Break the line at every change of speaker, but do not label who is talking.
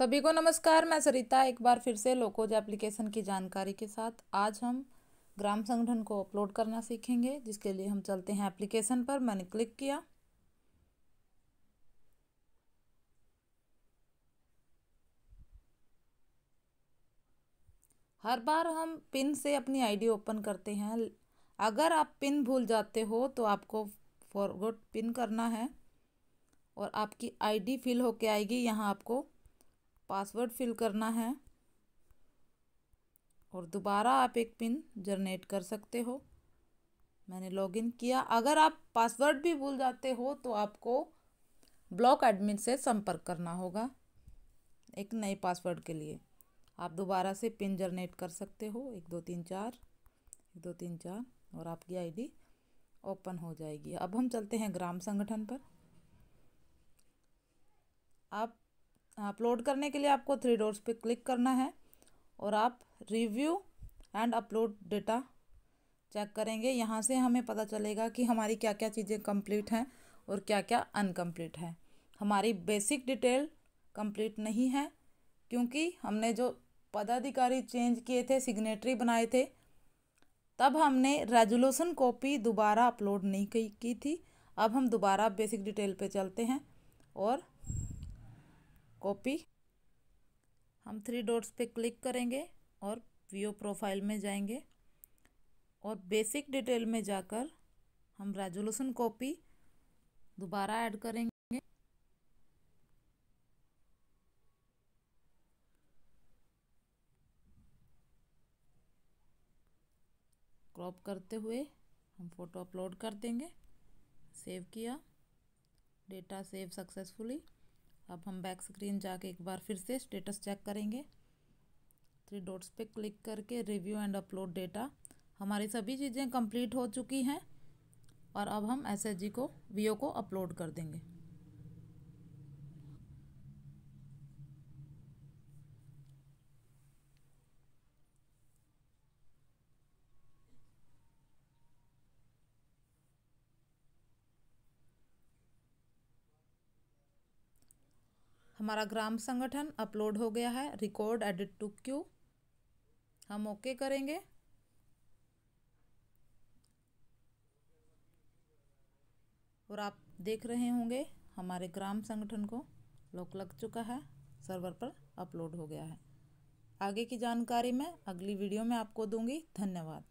सभी को नमस्कार मैं सरिता एक बार फिर से लोकोज एप्लीकेशन की जानकारी के साथ आज हम ग्राम संगठन को अपलोड करना सीखेंगे जिसके लिए हम चलते हैं एप्लीकेशन पर मैंने क्लिक किया हर बार हम पिन से अपनी आईडी ओपन करते हैं अगर आप पिन भूल जाते हो तो आपको फॉरगोट पिन करना है और आपकी आईडी फिल होके आएगी यहाँ आपको पासवर्ड फिल करना है और दोबारा आप एक पिन जनरेट कर सकते हो मैंने लॉगिन किया अगर आप पासवर्ड भी भूल जाते हो तो आपको ब्लॉक एडमिन से संपर्क करना होगा एक नए पासवर्ड के लिए आप दोबारा से पिन जनरेट कर सकते हो एक दो तीन चार एक दो तीन चार और आपकी आईडी ओपन हो जाएगी अब हम चलते हैं ग्राम संगठन पर आप अपलोड करने के लिए आपको थ्री डोर्स पे क्लिक करना है और आप review and upload data check करेंगे यहाँ से हमें पता चलेगा कि हमारी क्या क्या चीज़ें कंप्लीट हैं और क्या क्या अनकम्प्लीट है हमारी बेसिक डिटेल कंप्लीट नहीं है क्योंकि हमने जो पदाधिकारी चेंज किए थे सिग्नेटरी बनाए थे तब हमने रेजोल्यूशन कॉपी दोबारा अपलोड नहीं की, की थी अब हम दोबारा बेसिक डिटेल पे चलते हैं और कॉपी हम थ्री डॉट्स पे क्लिक करेंगे और व्यू प्रोफाइल में जाएंगे और बेसिक डिटेल में जाकर हम रेजोल्यूशन कॉपी दोबारा ऐड करेंगे क्रॉप करते हुए हम फ़ोटो अपलोड कर देंगे सेव किया डेटा सेव सक्सेसफुली अब हम बैक स्क्रीन जाके एक बार फिर से स्टेटस चेक करेंगे थ्री डॉट्स पे क्लिक करके रिव्यू एंड अपलोड डेटा हमारी सभी चीज़ें कंप्लीट हो चुकी हैं और अब हम एस को वी को अपलोड कर देंगे हमारा ग्राम संगठन अपलोड हो गया है रिकॉर्ड एडिट टू क्यू हम ओके करेंगे और आप देख रहे होंगे हमारे ग्राम संगठन को लॉक लग चुका है सर्वर पर अपलोड हो गया है आगे की जानकारी मैं अगली वीडियो में आपको दूंगी धन्यवाद